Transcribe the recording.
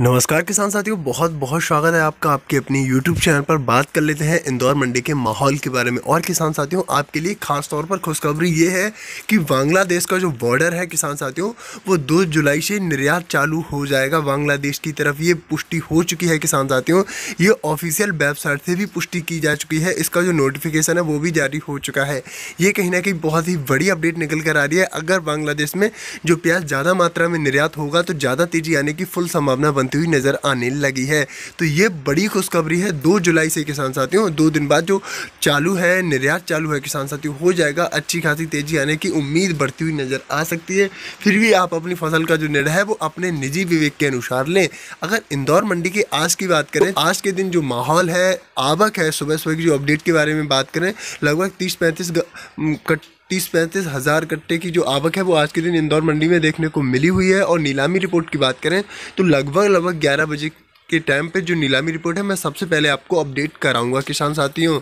नमस्कार किसान साथियों बहुत बहुत स्वागत है आपका आपके अपने YouTube चैनल पर बात कर लेते हैं इंदौर मंडी के माहौल के बारे में और किसान साथियों आपके लिए खास तौर पर खुशखबरी ये है कि बांग्लादेश का जो बॉर्डर है किसान साथियों वो 2 जुलाई से निर्यात चालू हो जाएगा बांग्लादेश की तरफ ये पुष्टि हो चुकी है किसान साथियों ये ऑफिशियल वेबसाइट से भी पुष्टि की जा चुकी है इसका जो नोटिफिकेशन है वो भी जारी हो चुका है ये कहीं ना कहीं बहुत ही बड़ी अपडेट निकल कर आ रही है अगर बांग्लादेश में जो प्याज ज़्यादा मात्रा में निर्यात होगा तो ज़्यादा तेज़ी आने की फुल संभावना बनती हुई नज़र आने लगी है तो ये बड़ी खुशखबरी है दो जुलाई से किसान साथियों दो दिन बाद जो चालू है निर्यात चालू है किसान साथियों हो जाएगा अच्छी खासी तेज़ी आने की उम्मीद बढ़ती हुई नज़र आ सकती है फिर भी आप अपनी फसल का जो निर्णय है वो अपने निजी विवेक के अनुसार लें अगर इंदौर मंडी की आज की बात करें आज के दिन जो माहौल है आवक है सुबह सुबह की जो अपडेट के बारे में बात करें लगभग तीस पैंतीस तीस पैंतीस हज़ार कट्टे की जो आवक है वो आज के दिन इंदौर मंडी में देखने को मिली हुई है और नीलामी रिपोर्ट की बात करें तो लगभग लगभग ग्यारह बजे के टाइम पे जो नीलामी रिपोर्ट है मैं सबसे पहले आपको अपडेट कराऊंगा किसान साथियों